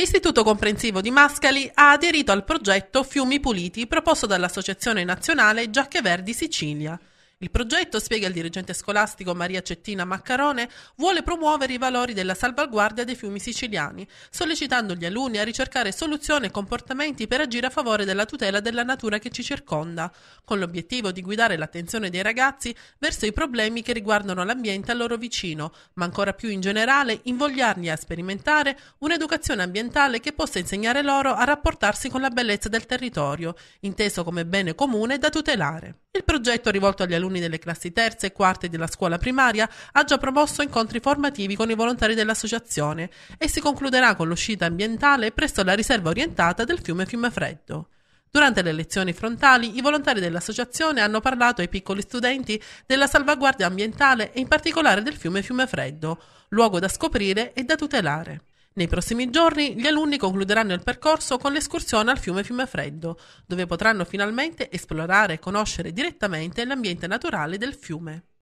L'Istituto Comprensivo di Mascali ha aderito al progetto Fiumi Puliti proposto dall'Associazione Nazionale Giacche Verdi Sicilia. Il progetto, spiega il dirigente scolastico Maria Cettina Maccarone, vuole promuovere i valori della salvaguardia dei fiumi siciliani, sollecitando gli alunni a ricercare soluzioni e comportamenti per agire a favore della tutela della natura che ci circonda, con l'obiettivo di guidare l'attenzione dei ragazzi verso i problemi che riguardano l'ambiente a loro vicino, ma ancora più in generale invogliarli a sperimentare un'educazione ambientale che possa insegnare loro a rapportarsi con la bellezza del territorio, inteso come bene comune da tutelare. Il progetto rivolto agli alunni delle classi terze e quarte della scuola primaria ha già promosso incontri formativi con i volontari dell'associazione e si concluderà con l'uscita ambientale presso la riserva orientata del fiume Fiume Freddo. Durante le lezioni frontali i volontari dell'associazione hanno parlato ai piccoli studenti della salvaguardia ambientale e in particolare del fiume Fiume Freddo, luogo da scoprire e da tutelare. Nei prossimi giorni gli alunni concluderanno il percorso con l'escursione al fiume Fiumefreddo, dove potranno finalmente esplorare e conoscere direttamente l'ambiente naturale del fiume.